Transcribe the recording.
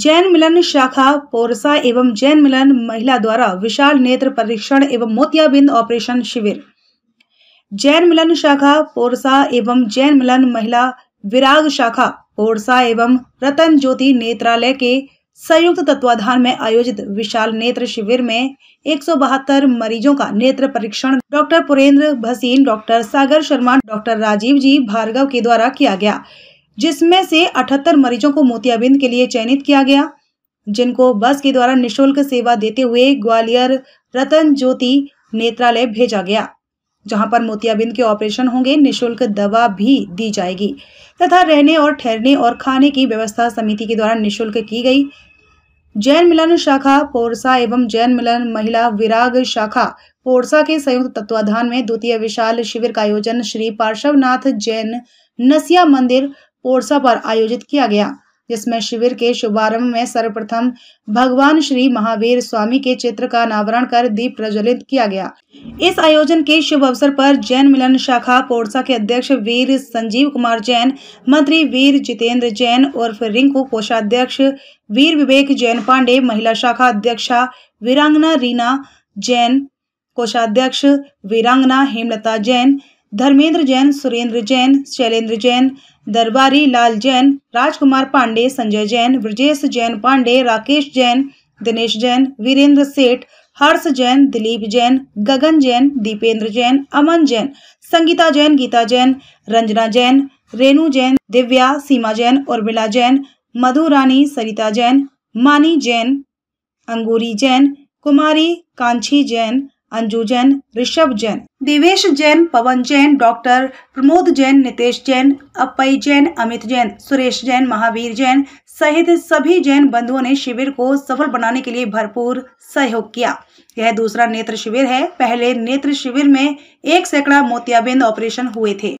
जैन मिलन शाखा पोरसा एवं जैन मिलन महिला द्वारा विशाल नेत्र परीक्षण एवं मोतियाबिंद ऑपरेशन शिविर जैन मिलन शाखा पोरसा एवं जैन मिलन महिला विराग शाखा पोरसा एवं रतन ज्योति नेत्रालय के संयुक्त तत्वाधान में आयोजित विशाल नेत्र शिविर में एक मरीजों का नेत्र परीक्षण doctor Purendra Bhasin doctor Sagar Sharma doctor Rajiv G Bhargava के द्वारा किया गया जिसमें से अठहत्तर मरीजों को मोतियाबिंद के लिए चयनित किया गया जिनको बस के द्वारा निशुल्क सेवा देते हुए ग्वालियर रतन ज्योति नेत्रालय भेजा गया जहां पर मोतियाबिंद के ऑपरेशन होंगे निशुल्क दवा भी दी जाएगी तथा रहने और ठहरने और खाने की व्यवस्था समिति के द्वारा निशुल्क की गई जैन मिलन शाखा पोरसा एवं जैन मिलन महिला विराग शाखा पोरसा के संयुक्त तत्वाधान में द्वितीय विशाल शिविर का आयोजन श्री पार्श्वनाथ जैन नसिया मंदिर ओरसा पर आयोजित किया गया जिसमें शिविर के शुभारंभ में सर्वप्रथम भगवान श्री महावीर स्वामी के चित्र का अनावरण कर दीप प्रज्वलित किया गया इस आयोजन के शुभ अवसर पर जैन मिलन शाखा पोरसा के अध्यक्ष वीर संजीव कुमार जैन मंत्री वीर जितेंद्र जैन उर्फ रिंकू कोषाध्यक्ष वीर विवेक जैन पांडे महिला शाखा अध्यक्षा वीरांगना रीना जैन कोषाध्यक्ष वीरांगना हेमलता जैन धर्मेंद्र जैन सुरेंद्र जैन शैलेंद्र जैन दरबारी लाल जैन राजकुमार पांडे संजय जैन ब्रजेश जैन पांडे राकेश जैन दिनेश जैन वीरेंद्र सेठ हर्ष जैन दिलीप जैन गगन जैन दीपेंद्र जैन अमन जैन संगीता जैन गीता जैन रंजना जैन रेणु जैन दिव्या सीमा जैन उर्मिला जैन मधु रानी सरिता जैन मानी जैन अंगूरी जैन कुमारी कांछी जैन अंजू जैन ऋषभ जैन देवेश जैन पवन जैन डॉक्टर प्रमोद जैन नितेश जैन अपई जैन अमित जैन सुरेश जैन महावीर जैन सहित सभी जैन बंधुओं ने शिविर को सफल बनाने के लिए भरपूर सहयोग किया यह दूसरा नेत्र शिविर है पहले नेत्र शिविर में एक सैकड़ा मोतियाबिंद ऑपरेशन हुए थे